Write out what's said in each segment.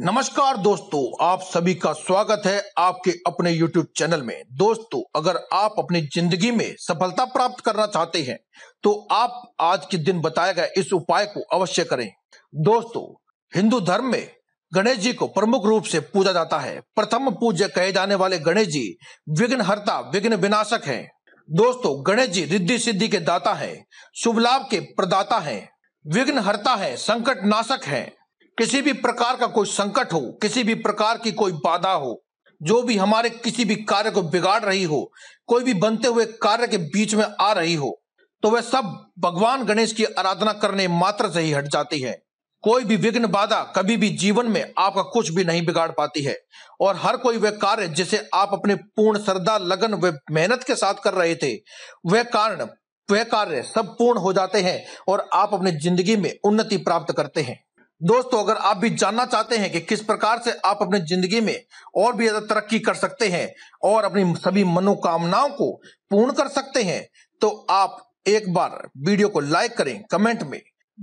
नमस्कार दोस्तों आप सभी का स्वागत है आपके अपने YouTube चैनल में दोस्तों अगर आप अपनी जिंदगी में सफलता प्राप्त करना चाहते हैं तो आप आज के दिन बताए गए इस उपाय को अवश्य करें दोस्तों हिंदू धर्म में गणेश जी को प्रमुख रूप से पूजा जाता है प्रथम पूज्य कहे जाने वाले गणेश जी विघ्नहर्ता विघ्न विनाशक है दोस्तों गणेश जी रिद्धि सिद्धि के दाता है शुभ लाभ के प्रदाता है विघ्नहर्ता है संकट नाशक है किसी भी प्रकार का कोई संकट हो किसी भी प्रकार की कोई बाधा हो जो भी हमारे किसी भी कार्य को बिगाड़ रही हो कोई भी बनते हुए कार्य के बीच में आ रही हो तो वह सब भगवान गणेश की आराधना करने मात्र से ही हट जाती है कोई भी विघ्न बाधा कभी भी जीवन में आपका कुछ भी नहीं बिगाड़ पाती है और हर कोई वह कार्य जिसे आप अपने पूर्ण श्रद्धा लगन व मेहनत के साथ कर रहे थे वह कारण वह कार्य सब पूर्ण हो जाते हैं और आप अपनी जिंदगी में उन्नति प्राप्त करते हैं दोस्तों अगर आप भी जानना चाहते हैं कि किस प्रकार से आप अपनी जिंदगी में और भी ज्यादा तरक्की कर सकते हैं और अपनी सभी मनोकामनाओं को पूर्ण कर सकते हैं तो आप एक बार वीडियो को लाइक करें कमेंट में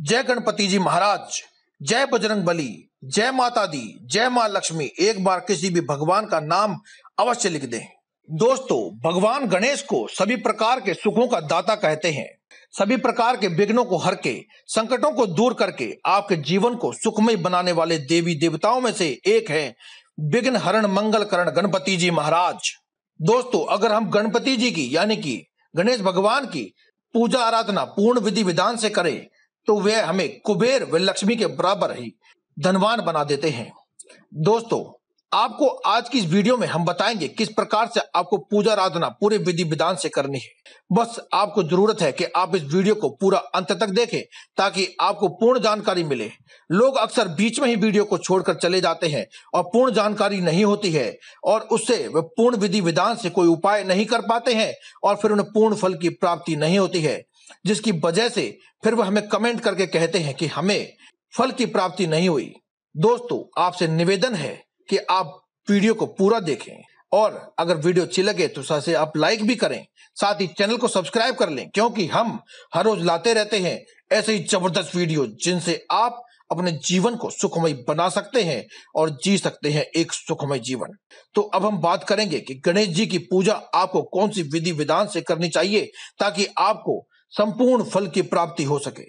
जय गणपति जी महाराज जय बजरंग बली जय माता दी जय माँ लक्ष्मी एक बार किसी भी भगवान का नाम अवश्य लिख दें दोस्तों भगवान गणेश को सभी प्रकार के सुखों का दाता कहते हैं सभी प्रकार के विघ्नों को हर के संकटों को दूर करके आपके जीवन को सुखमय बनाने वाले देवी देवताओं में से एक है विघ्न हरण मंगल करण गणपति जी महाराज दोस्तों अगर हम गणपति जी की यानी कि गणेश भगवान की पूजा आराधना पूर्ण विधि विधान से करें तो वे हमें कुबेर व लक्ष्मी के बराबर ही धनवान बना देते हैं दोस्तों आपको आज की इस वीडियो में हम बताएंगे किस प्रकार से आपको पूजा आराधना पूरे विधि विधान से करनी है बस आपको जरूरत है कि आप इस वीडियो को पूरा अंत तक देखें ताकि आपको पूर्ण जानकारी मिले लोग अक्सर बीच में ही वीडियो को छोड़कर चले जाते हैं और पूर्ण जानकारी नहीं होती है और उससे वे पूर्ण विधि विधान से कोई उपाय नहीं कर पाते हैं और फिर उन्हें पूर्ण फल की प्राप्ति नहीं होती है जिसकी वजह से फिर वह हमें कमेंट करके कहते हैं कि हमें फल की प्राप्ति नहीं हुई दोस्तों आपसे निवेदन है कि आप वीडियो को पूरा देखें और अगर वीडियो अच्छी लगे तो उसे आप लाइक भी करें साथ ही चैनल को सब्सक्राइब कर लें क्योंकि हम हर रोज लाते रहते हैं ऐसे ही जबरदस्त वीडियो जिनसे आप अपने जीवन को सुखमय बना सकते हैं और जी सकते हैं एक सुखमय जीवन तो अब हम बात करेंगे कि गणेश जी की पूजा आपको कौन सी विधि विधान से करनी चाहिए ताकि आपको संपूर्ण फल की प्राप्ति हो सके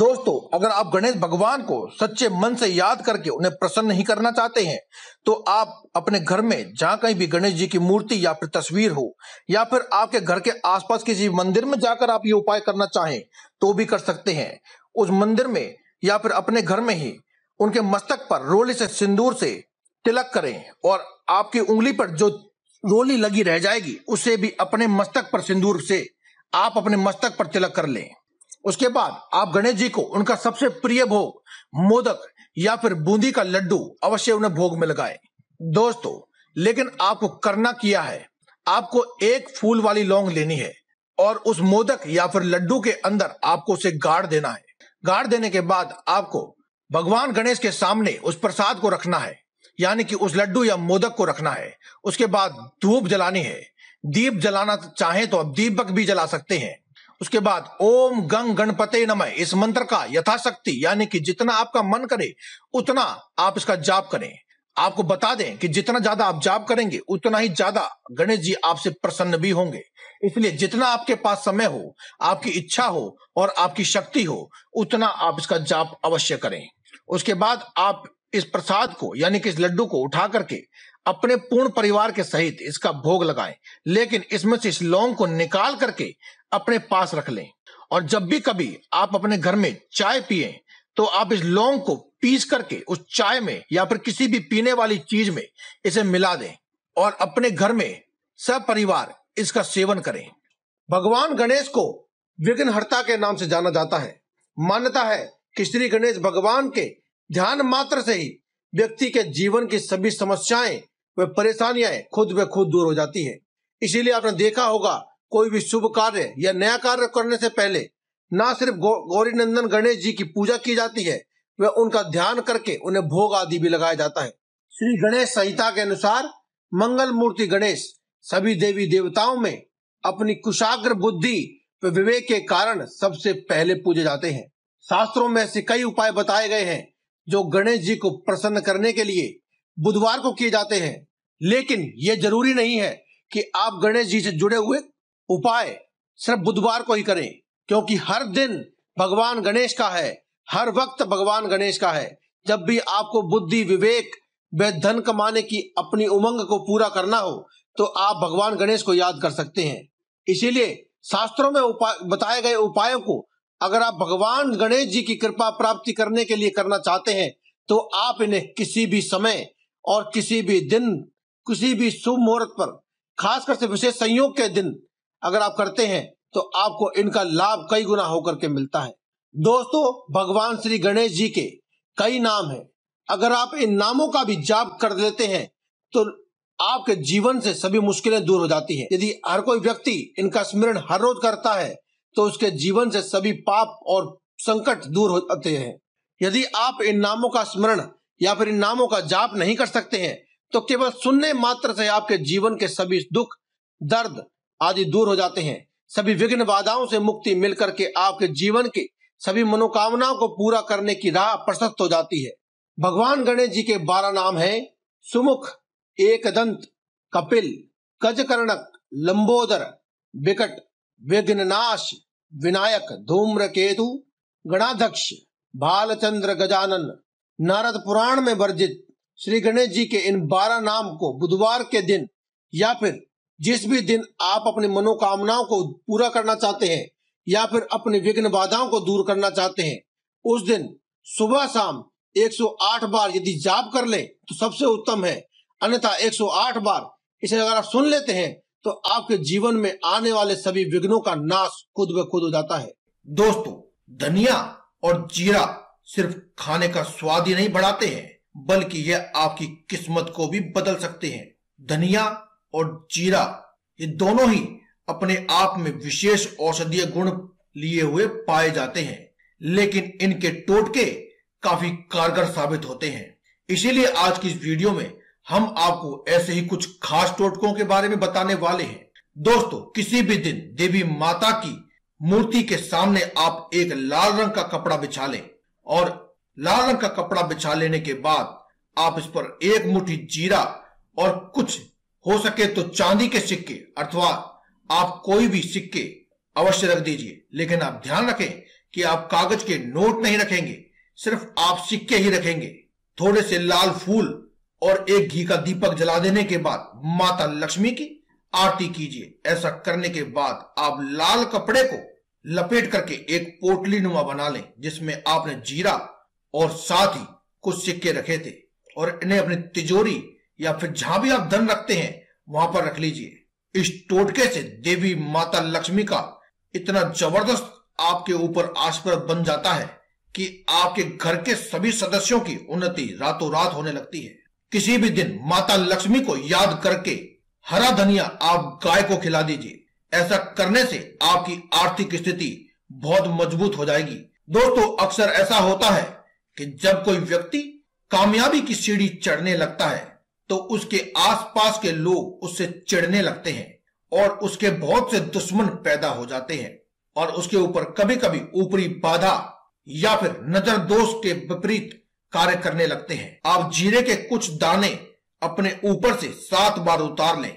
दोस्तों अगर आप गणेश भगवान को सच्चे मन से याद करके उन्हें प्रसन्न नहीं करना चाहते हैं तो आप अपने घर में जहाँ कहीं भी गणेश जी की मूर्ति या फिर तस्वीर हो या फिर आपके घर के आसपास किसी मंदिर में जाकर आप ये उपाय करना चाहें तो भी कर सकते हैं उस मंदिर में या फिर अपने घर में ही उनके मस्तक पर रोली से सिंदूर से तिलक करें और आपकी उंगली पर जो रोली लगी रह जाएगी उसे भी अपने मस्तक पर सिंदूर से आप अपने मस्तक पर तिलक कर लें उसके बाद आप गणेश जी को उनका सबसे प्रिय भोग मोदक या फिर बूंदी का लड्डू अवश्य उन्हें भोग में लगाए दोस्तों लेकिन आपको करना किया है आपको एक फूल वाली लौंग लेनी है और उस मोदक या फिर लड्डू के अंदर आपको उसे गाड़ देना है गाड़ देने के बाद आपको भगवान गणेश के सामने उस प्रसाद को रखना है यानी कि उस लड्डू या मोदक को रखना है उसके बाद धूप जलानी है दीप जलाना चाहे तो आप दीपक भी जला सकते हैं उसके बाद ओम गंग गणपते नमः इस मंत्र का यथाशक्ति यानी कि जितना आपका मन करे उतना आप इसका जाप करें आपको बता दें कि जितना ज्यादा आप जाप करेंगे उतना ही ज्यादा गणेश जी आपसे प्रसन्न भी होंगे इसलिए जितना आपके पास समय हो आपकी इच्छा हो और आपकी शक्ति हो उतना आप इसका जाप अवश्य करें उसके बाद आप इस प्रसाद को यानी कि इस लड्डू को उठा करके अपने पूर्ण परिवार के सहित इसका भोग लगाएं लेकिन इसमें से इस लौंग को निकाल करके अपने पास रख लें और जब भी कभी आप अपने घर में चाय पिए तो आप इस लौंग को पीस करके उस चाय में या फिर किसी भी पीने वाली चीज में इसे मिला दें और अपने घर में सब परिवार इसका सेवन करें भगवान गणेश को विघ्नहर्ता के नाम से जाना जाता है मान्यता है कि श्री गणेश भगवान के ध्यान मात्र से ही व्यक्ति के जीवन की सभी समस्याएं व परेशानियां खुद ब खुद दूर हो जाती है इसीलिए आपने देखा होगा कोई भी शुभ कार्य या नया कार्य करने से पहले न सिर्फ गौरी नंदन गणेश जी की पूजा की जाती है वह उनका ध्यान करके उन्हें भोग आदि भी लगाया जाता है श्री गणेश संहिता के अनुसार मंगल मूर्ति गणेश सभी देवी देवताओं में अपनी कुशाग्र बुद्धि व विवेक के कारण सबसे पहले पूजे जाते हैं शास्त्रों में ऐसे कई उपाय बताए गए हैं जो गणेश जी को प्रसन्न करने के लिए बुधवार को किए जाते हैं लेकिन ये जरूरी नहीं है कि आप गणेश जी से जुड़े हुए उपाय सिर्फ बुधवार को ही करें क्योंकि हर दिन भगवान गणेश का है हर वक्त भगवान गणेश का है जब भी आपको बुद्धि विवेक व धन कमाने की अपनी उमंग को पूरा करना हो तो आप भगवान गणेश को याद कर सकते हैं इसीलिए शास्त्रों में उपाय बताए गए उपायों को अगर आप भगवान गणेश जी की कृपा प्राप्ति करने के लिए करना चाहते हैं तो आप इन्हें किसी भी समय और किसी भी दिन किसी भी शुभ मुहूर्त पर खासकर से विशेष संयोग के दिन अगर आप करते हैं तो आपको इनका लाभ कई गुना होकर के मिलता है दोस्तों भगवान श्री गणेश जी के कई नाम हैं अगर आप इन नामों का भी जाप कर लेते हैं तो आपके जीवन से सभी मुश्किलें दूर हो जाती हैं यदि हर कोई व्यक्ति इनका स्मरण हर रोज करता है तो उसके जीवन से सभी पाप और संकट दूर हो जाते हैं यदि आप इन नामों का स्मरण या फिर इन नामों का जाप नहीं कर सकते हैं तो केवल सुनने मात्र से आपके जीवन के सभी दुख दर्द आदि दूर हो जाते हैं सभी विघ्न बाधाओं से मुक्ति मिलकर के आपके जीवन के सभी मनोकामनाओं को पूरा करने की राह प्रशस्त हो जाती है भगवान गणेश जी के बारह नाम हैं सुमुख एकदंत कपिल कजकर्णक लंबोदर विकट विघ्ननाश विनायक धूम्रकेतु गणाध्यक्ष भालचंद्र गजानन नारद पुराण में वर्जित श्री गणेश जी के इन बारह नाम को बुधवार के दिन या फिर जिस भी दिन आप अपनी मनोकामनाओं को पूरा करना चाहते हैं या फिर अपने विघ्न बाधाओं को दूर करना चाहते हैं उस दिन सुबह शाम 108 बार यदि जाप कर ले तो सबसे उत्तम है अन्यथा 108 बार इसे अगर आप सुन लेते हैं तो आपके जीवन में आने वाले सभी विघ्नों का नाश खुद ब खुद हो जाता है दोस्तों धनिया और जीरा सिर्फ खाने का स्वाद ही नहीं बढ़ाते हैं बल्कि यह आपकी किस्मत को भी बदल सकते हैं धनिया और जीरा ये दोनों ही अपने आप में विशेष औषधीय गुण लिए हुए पाए जाते हैं लेकिन इनके टोटके काफी कारगर साबित होते हैं इसीलिए आज की इस वीडियो में हम आपको ऐसे ही कुछ खास टोटकों के बारे में बताने वाले हैं दोस्तों किसी भी दिन देवी माता की मूर्ति के सामने आप एक लाल रंग का कपड़ा बिछा लें और लाल रंग का कपड़ा बिछा लेने के बाद आप इस पर एक मुट्ठी जीरा और कुछ हो सके तो चांदी के सिक्के अथवा आप कोई भी सिक्के अवश्य रख दीजिए लेकिन आप ध्यान रखें कि आप कागज के नोट नहीं रखेंगे सिर्फ आप सिक्के ही रखेंगे थोड़े से लाल फूल और एक घी का दीपक जला देने के बाद माता लक्ष्मी की आरती कीजिए ऐसा करने के बाद आप लाल कपड़े को लपेट करके एक पोटली नुमा बना लें जिसमें आपने जीरा और साथ ही कुछ सिक्के रखे थे और इन्हें अपनी तिजोरी या फिर जहां भी आप धन रखते हैं वहां पर रख लीजिए इस टोटके से देवी माता लक्ष्मी का इतना जबरदस्त आपके ऊपर आस्पर्द बन जाता है कि आपके घर के सभी सदस्यों की उन्नति रातों रात होने लगती है किसी भी दिन माता लक्ष्मी को याद करके हरा धनिया आप गाय को खिला दीजिए ऐसा करने से आपकी आर्थिक स्थिति बहुत मजबूत हो जाएगी दोस्तों अक्सर ऐसा होता है कि जब कोई व्यक्ति कामयाबी की सीढ़ी चढ़ने लगता है तो उसके आसपास के लोग उससे चिढ़ने लगते हैं और उसके बहुत से दुश्मन पैदा हो जाते हैं और उसके ऊपर कभी कभी ऊपरी बाधा या फिर नजर दोष के विपरीत कार्य करने लगते हैं आप जीरे के कुछ दाने अपने ऊपर से सात बार उतार लें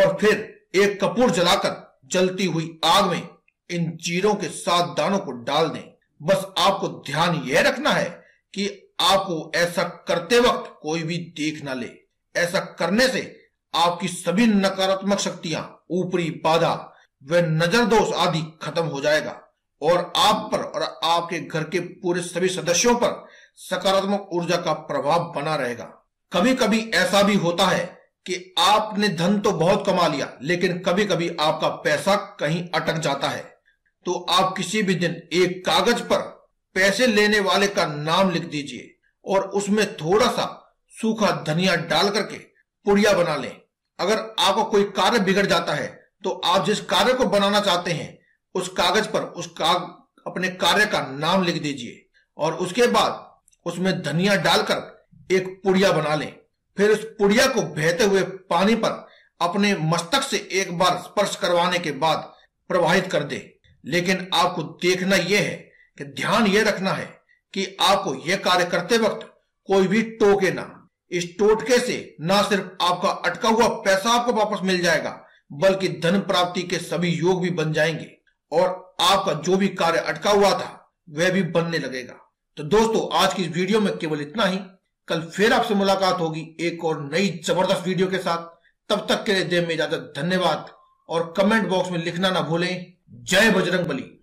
और फिर एक कपूर जलाकर जलती हुई आग में इन जीरों के सात दानों को डाल दें बस आपको ध्यान यह रखना है कि आपको ऐसा करते वक्त कोई भी देख ना ले ऐसा करने से आपकी सभी नकारात्मक शक्तियां ऊपरी बाधा व नजर दोष आदि खत्म हो जाएगा और आप पर और आपके घर के पूरे सभी सदस्यों पर सकारात्मक ऊर्जा का प्रभाव बना रहेगा कभी कभी ऐसा भी होता है कि आपने धन तो बहुत कमा लिया लेकिन कभी कभी आपका पैसा कहीं अटक जाता है तो आप किसी भी दिन एक कागज पर पैसे लेने वाले का नाम लिख दीजिए और उसमें थोड़ा सा सूखा धनिया डाल करके पुड़िया बना लें अगर आपका कोई कार्य बिगड़ जाता है तो आप जिस कार्य को बनाना चाहते हैं उस कागज पर उस काग अपने कार्य का नाम लिख दीजिए और उसके बाद उसमें धनिया डालकर एक पुड़िया बना लें फिर उस पुड़िया को बहते हुए पानी पर अपने मस्तक से एक बार स्पर्श करवाने के बाद प्रवाहित कर दे लेकिन आपको देखना यह है कि ध्यान ये रखना है कि आपको यह कार्य करते वक्त कोई भी टोके ना इस टोटके से ना सिर्फ आपका अटका हुआ पैसा आपको वापस मिल जाएगा बल्कि धन प्राप्ति के सभी योग भी बन जाएंगे और आपका जो भी कार्य अटका हुआ था वह भी बनने लगेगा तो दोस्तों आज की इस वीडियो में केवल इतना ही कल फिर आपसे मुलाकात होगी एक और नई जबरदस्त वीडियो के साथ तब तक के लिए देव में इजाजत धन्यवाद और कमेंट बॉक्स में लिखना ना भूलें जय बजरंग बली